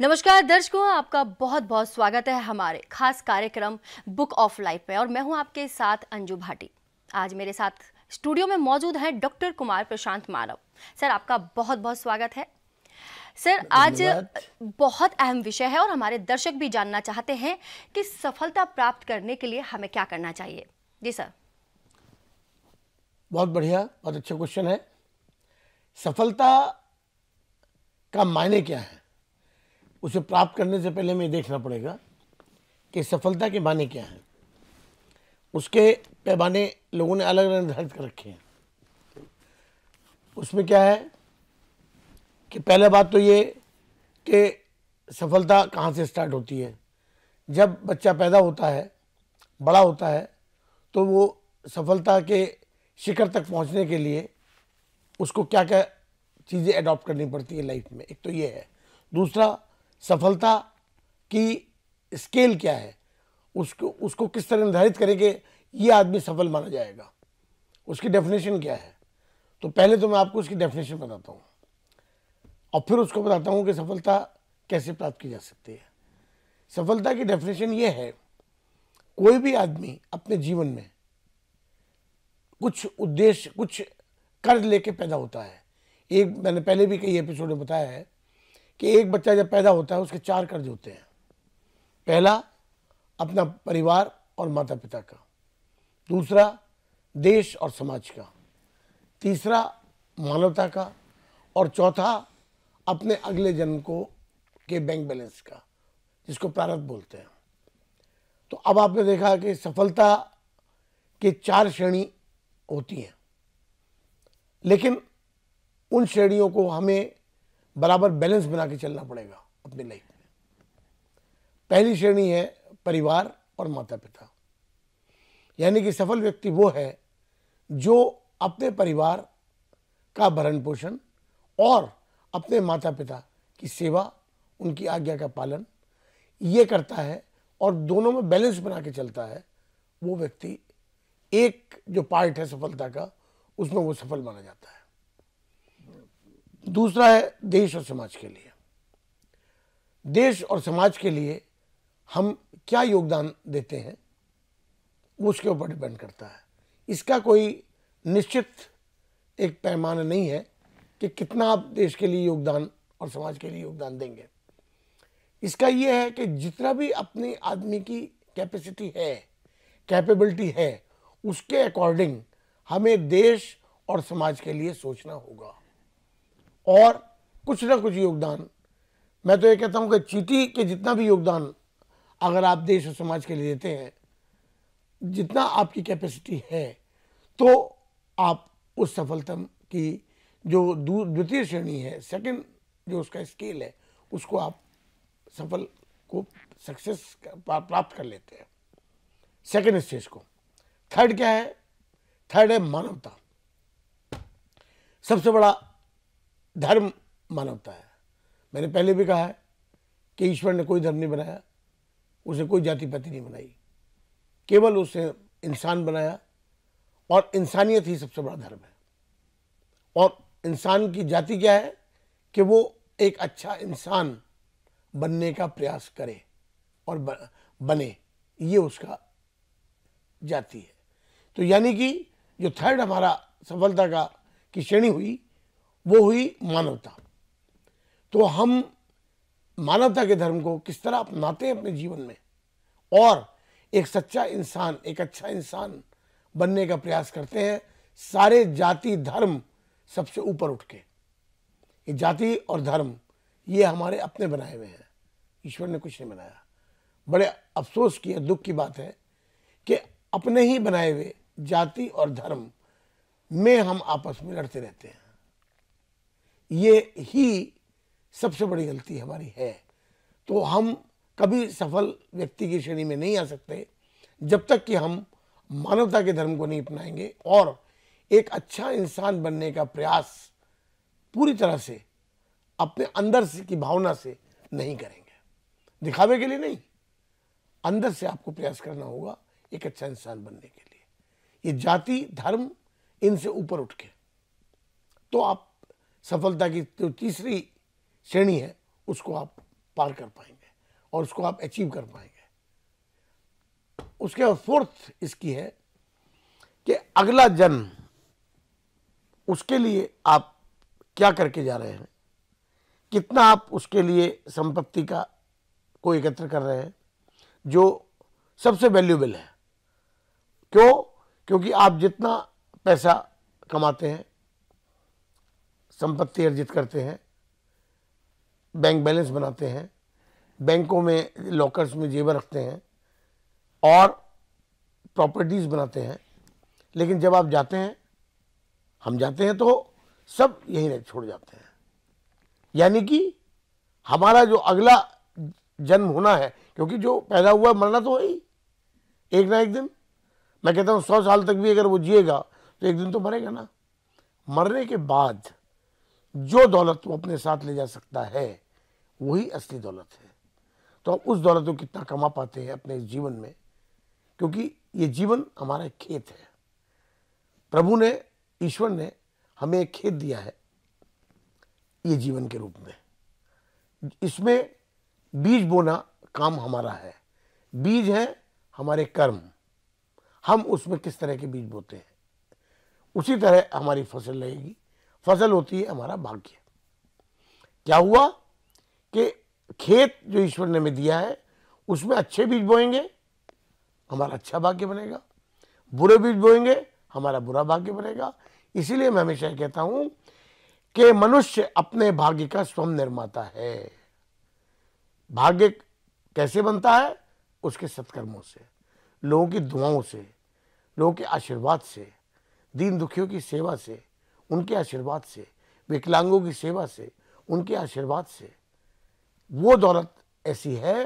नमस्कार दर्शकों आपका बहुत बहुत स्वागत है हमारे खास कार्यक्रम बुक ऑफ लाइफ में और मैं हूं आपके साथ अंजू भाटी आज मेरे साथ स्टूडियो में मौजूद हैं डॉक्टर कुमार प्रशांत मानव सर आपका बहुत बहुत स्वागत है सर आज बहुत अहम विषय है और हमारे दर्शक भी जानना चाहते हैं कि सफलता प्राप्त करने के लिए हमें क्या करना चाहिए जी सर बहुत बढ़िया बहुत अच्छा क्वेश्चन है सफलता का मायने क्या है उसे प्राप्त करने से पहले हमें देखना पड़ेगा कि सफलता के माने क्या हैं उसके पैमाने लोगों ने अलग अलग निर्धारित कर रखे हैं उसमें क्या है कि पहला बात तो ये कि सफलता कहाँ से स्टार्ट होती है जब बच्चा पैदा होता है बड़ा होता है तो वो सफलता के शिखर तक पहुँचने के लिए उसको क्या क्या चीज़ें अडॉप्ट करनी पड़ती है लाइफ में एक तो ये है दूसरा सफलता की स्केल क्या है उसको उसको किस तरह निर्धारित करेंगे ये आदमी सफल माना जाएगा उसकी डेफिनेशन क्या है तो पहले तो मैं आपको उसकी डेफिनेशन बताता हूँ और फिर उसको बताता हूँ कि सफलता कैसे प्राप्त की जा सकती है सफलता की डेफिनेशन ये है कोई भी आदमी अपने जीवन में कुछ उद्देश्य कुछ कर्ज लेके पैदा होता है एक मैंने पहले भी कई एपिसोड में बताया है कि एक बच्चा जब पैदा होता है उसके चार कर्ज होते हैं पहला अपना परिवार और माता पिता का दूसरा देश और समाज का तीसरा मानवता का और चौथा अपने अगले जन्म को के बैंक बैलेंस का जिसको प्रारब्ध बोलते हैं तो अब आपने देखा कि सफलता के चार श्रेणी होती हैं लेकिन उन श्रेणियों को हमें बराबर बैलेंस बना के चलना पड़ेगा अपनी लाइफ में पहली श्रेणी है परिवार और माता पिता यानी कि सफल व्यक्ति वो है जो अपने परिवार का भरण पोषण और अपने माता पिता की सेवा उनकी आज्ञा का पालन ये करता है और दोनों में बैलेंस बना के चलता है वो व्यक्ति एक जो पार्ट है सफलता का उसमें वो सफल माना जाता है दूसरा है देश और समाज के लिए देश और समाज के लिए हम क्या योगदान देते हैं वो उसके ऊपर डिपेंड करता है इसका कोई निश्चित एक पैमाना नहीं है कि कितना आप देश के लिए योगदान और समाज के लिए योगदान देंगे इसका यह है कि जितना भी अपने आदमी की कैपेसिटी है कैपेबिलिटी है उसके अकॉर्डिंग हमें देश और समाज के लिए सोचना होगा और कुछ ना कुछ योगदान मैं तो ये कहता हूँ कि चीटी के जितना भी योगदान अगर आप देश और समाज के लिए देते हैं जितना आपकी कैपेसिटी है तो आप उस सफलतम की जो द्वितीय श्रेणी है सेकंड जो उसका स्केल है उसको आप सफल को सक्सेस प्राप्त कर लेते हैं सेकंड स्टेज को थर्ड क्या है थर्ड है मानवता सबसे बड़ा धर्म मानवता है मैंने पहले भी कहा है कि ईश्वर ने कोई धर्म नहीं बनाया उसे कोई जाति पति नहीं बनाई केवल उसे इंसान बनाया और इंसानियत ही सबसे बड़ा धर्म है और इंसान की जाति क्या है कि वो एक अच्छा इंसान बनने का प्रयास करे और बने ये उसका जाति है तो यानी कि जो थर्ड हमारा सफलता का की श्रेणी हुई वो हुई मानवता तो हम मानवता के धर्म को किस तरह अपनाते हैं अपने जीवन में और एक सच्चा इंसान एक अच्छा इंसान बनने का प्रयास करते हैं सारे जाति धर्म सबसे ऊपर उठ के ये जाति और धर्म ये हमारे अपने बनाए हुए हैं ईश्वर ने कुछ नहीं बनाया बड़े अफसोस की है दुख की बात है कि अपने ही बनाए हुए जाति और धर्म में हम आपस में लड़ते रहते हैं ये ही सबसे बड़ी गलती हमारी है तो हम कभी सफल व्यक्ति की श्रेणी में नहीं आ सकते जब तक कि हम मानवता के धर्म को नहीं अपनाएंगे और एक अच्छा इंसान बनने का प्रयास पूरी तरह से अपने अंदर से की भावना से नहीं करेंगे दिखावे के लिए नहीं अंदर से आपको प्रयास करना होगा एक अच्छा इंसान बनने के लिए ये जाति धर्म इनसे ऊपर उठ के तो आप सफलता की जो तीसरी श्रेणी है उसको आप पार कर पाएंगे और उसको आप अचीव कर पाएंगे उसके बाद फोर्थ इसकी है कि अगला जन्म उसके लिए आप क्या करके जा रहे हैं कितना आप उसके लिए संपत्ति का को एकत्र कर रहे हैं जो सबसे वैल्यूबल है क्यों क्योंकि आप जितना पैसा कमाते हैं संपत्ति अर्जित करते हैं बैंक बैलेंस बनाते हैं बैंकों में लॉकर्स में जेबर रखते हैं और प्रॉपर्टीज़ बनाते हैं लेकिन जब आप जाते हैं हम जाते हैं तो सब यहीं रह छोड़ जाते हैं यानी कि हमारा जो अगला जन्म होना है क्योंकि जो पैदा हुआ मरना तो है ही एक ना एक दिन मैं कहता हूँ सौ साल तक भी अगर वो जिएगा तो एक दिन तो मरेगा ना मरने के बाद जो दौलत वो अपने साथ ले जा सकता है वही असली दौलत है तो आप उस दौलत को कितना कमा पाते हैं अपने जीवन में क्योंकि ये जीवन हमारा एक खेत है प्रभु ने ईश्वर ने हमें एक खेत दिया है ये जीवन के रूप में इसमें बीज बोना काम हमारा है बीज है हमारे कर्म हम उसमें किस तरह के बीज बोते हैं उसी तरह हमारी फसल लगेगी फसल होती है हमारा भाग्य क्या हुआ कि खेत जो ईश्वर ने हमें दिया है उसमें अच्छे बीज बोएंगे हमारा अच्छा भाग्य बनेगा बुरे बीज बोएंगे हमारा बुरा भाग्य बनेगा इसीलिए मैं हमेशा कहता हूं कि मनुष्य अपने भाग्य का स्वयं निर्माता है भाग्य कैसे बनता है उसके सत्कर्मों से लोगों की दुआओं से लोगों के आशीर्वाद से दीन दुखियों की सेवा से उनके आशीर्वाद से विकलांगों की सेवा से उनके आशीर्वाद से वो दौलत ऐसी है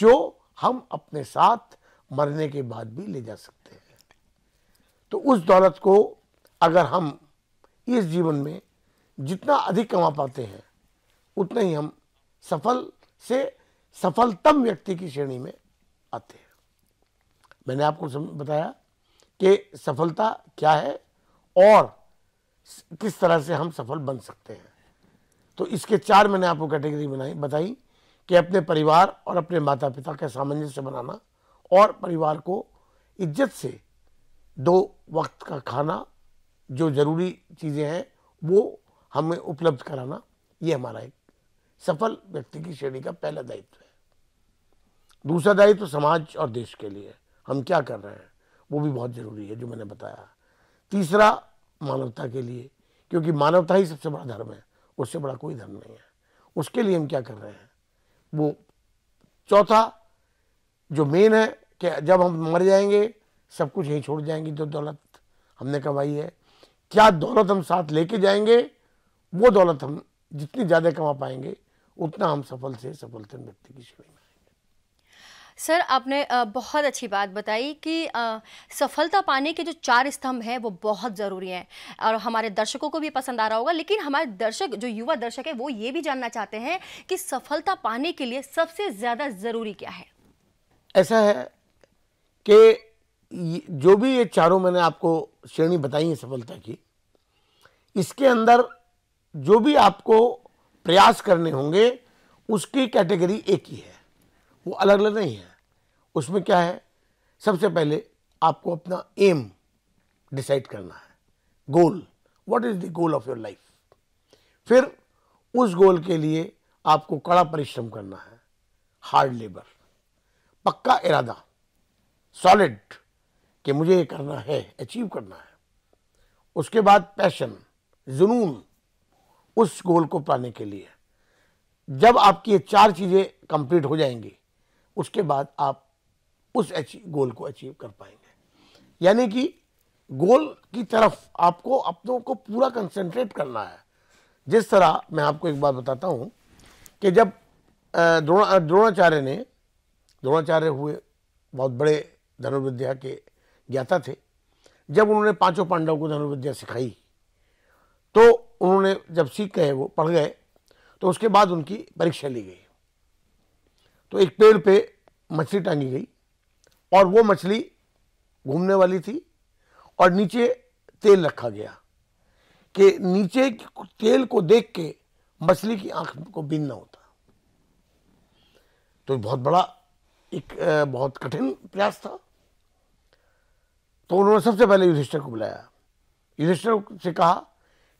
जो हम अपने साथ मरने के बाद भी ले जा सकते हैं तो उस दौलत को अगर हम इस जीवन में जितना अधिक कमा पाते हैं उतना ही हम सफल से सफलतम व्यक्ति की श्रेणी में आते हैं मैंने आपको बताया कि सफलता क्या है और किस तरह से हम सफल बन सकते हैं तो इसके चार मैंने आपको कैटेगरी बनाई बताई कि अपने परिवार और अपने माता पिता का सामंजस्य बनाना और परिवार को इज्जत से दो वक्त का खाना जो ज़रूरी चीज़ें हैं वो हमें उपलब्ध कराना ये हमारा एक सफल व्यक्ति की श्रेणी का पहला दायित्व है दूसरा दायित्व तो समाज और देश के लिए हम क्या कर रहे हैं वो भी बहुत ज़रूरी है जो मैंने बताया तीसरा मानवता के लिए क्योंकि मानवता ही सबसे बड़ा धर्म है उससे बड़ा कोई धर्म नहीं है उसके लिए हम क्या कर रहे हैं वो चौथा जो मेन है कि जब हम मर जाएंगे सब कुछ यहीं छोड़ जाएंगे जो दौलत हमने कमाई है क्या दौलत हम साथ लेके जाएंगे वो दौलत हम जितनी ज़्यादा कमा पाएंगे उतना हम सफल से सफलतम व्यक्ति की श्रेणी में सर आपने बहुत अच्छी बात बताई कि सफलता पाने के जो चार स्तंभ हैं वो बहुत ज़रूरी हैं और हमारे दर्शकों को भी पसंद आ रहा होगा लेकिन हमारे दर्शक जो युवा दर्शक है वो ये भी जानना चाहते हैं कि सफलता पाने के लिए सबसे ज़्यादा ज़रूरी क्या है ऐसा है कि जो भी ये चारों मैंने आपको श्रेणी बताई है सफलता की इसके अंदर जो भी आपको प्रयास करने होंगे उसकी कैटेगरी एक ही है वो अलग अलग नहीं है उसमें क्या है सबसे पहले आपको अपना एम डिसाइड करना है goal what is the goal of your life फिर उस गोल के लिए आपको कड़ा परिश्रम करना है हार्ड लेबर पक्का इरादा सॉलिड कि मुझे ये करना है अचीव करना है उसके बाद पैशन जुनून उस गोल को पाने के लिए जब आपकी ये चार चीज़ें कंप्लीट हो जाएंगी उसके बाद आप उस गोल को अचीव कर पाएंगे यानी कि गोल की तरफ आपको अपनों को पूरा कंसंट्रेट करना है जिस तरह मैं आपको एक बात बताता हूँ कि जब द्रोणाचार्य ने द्रोणाचार्य हुए बहुत बड़े धनुर्विद्या के ज्ञाता थे जब उन्होंने पांचों पांडवों को धनुर्विद्या सिखाई तो उन्होंने जब सीख गए वो पढ़ गए तो उसके बाद उनकी परीक्षा ली गई तो एक पेड़ पे मछली टांगी गई और वो मछली घूमने वाली थी और नीचे तेल रखा गया कि नीचे तेल को देख के मछली की आंख को बीनना होता तो बहुत बड़ा एक बहुत कठिन प्रयास था तो उन्होंने सबसे पहले युधिष्ठर को बुलाया युधिष्ठर से कहा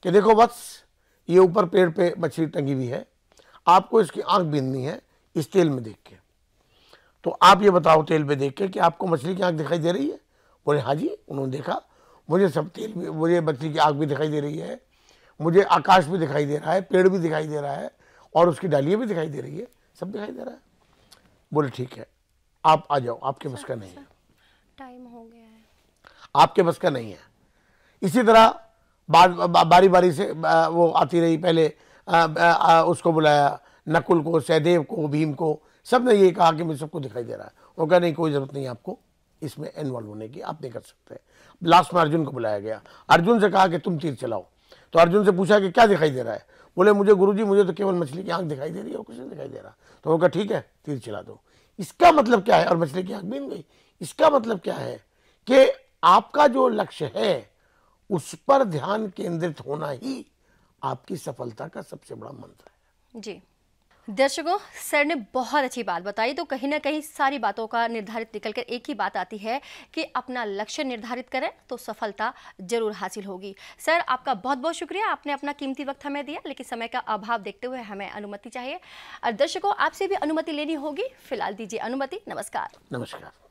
कि देखो वत्स ये ऊपर पेड़ पे मछली टंगी हुई है आपको इसकी आंख बीननी है इस तेल में देख के तो आप ये बताओ तेल पे देख के कि आपको मछली की आँख दिखाई दे रही है बोले हाँ जी उन्होंने देखा मुझे सब तेल भी मुझे मछली की आँख भी दिखाई दे रही है मुझे आकाश भी दिखाई दे रहा है पेड़ भी दिखाई दे रहा है और उसकी डालियाँ भी दिखाई दे रही है सब दिखाई दे रहा है बोले ठीक है आप आ जाओ आपके बस का नहीं है टाइम हो गया है आपके बस का नहीं है इसी तरह बार, बारी बारी से वो आती रही पहले आ, आ, आ, उसको बुलाया नकुल को सहदेव को भीम को सब ने ये कहा कि मुझे सबको दिखाई दे रहा है और कहा नहीं कोई ज़रूरत नहीं आपको इसमें इन्वॉल्व होने की आप नहीं कर सकते लास्ट में अर्जुन को बुलाया गया अर्जुन से कहा कि तुम तीर चलाओ तो अर्जुन से पूछा कि क्या दिखाई दे रहा है बोले मुझे गुरु मुझे तो केवल मछली की आंख दिखाई दे रही है और कुछ नहीं दिखाई दे रहा तो वो कहा ठीक है तीर चला दो इसका मतलब क्या है और मछली की आंख बीन गई इसका मतलब क्या है कि आपका जो लक्ष्य है उस पर ध्यान केंद्रित होना ही आपकी सफलता का सबसे बड़ा मंत्र है जी दर्शकों सर ने बहुत अच्छी बात बताई तो कहीं ना कहीं सारी बातों का निर्धारित निकल कर एक ही बात आती है कि अपना लक्ष्य निर्धारित करें तो सफलता जरूर हासिल होगी सर आपका बहुत बहुत शुक्रिया आपने अपना कीमती वक्त हमें दिया लेकिन समय का अभाव देखते हुए हमें अनुमति चाहिए और दर्शकों आपसे भी अनुमति लेनी होगी फिलहाल दीजिए अनुमति नमस्कार नमस्कार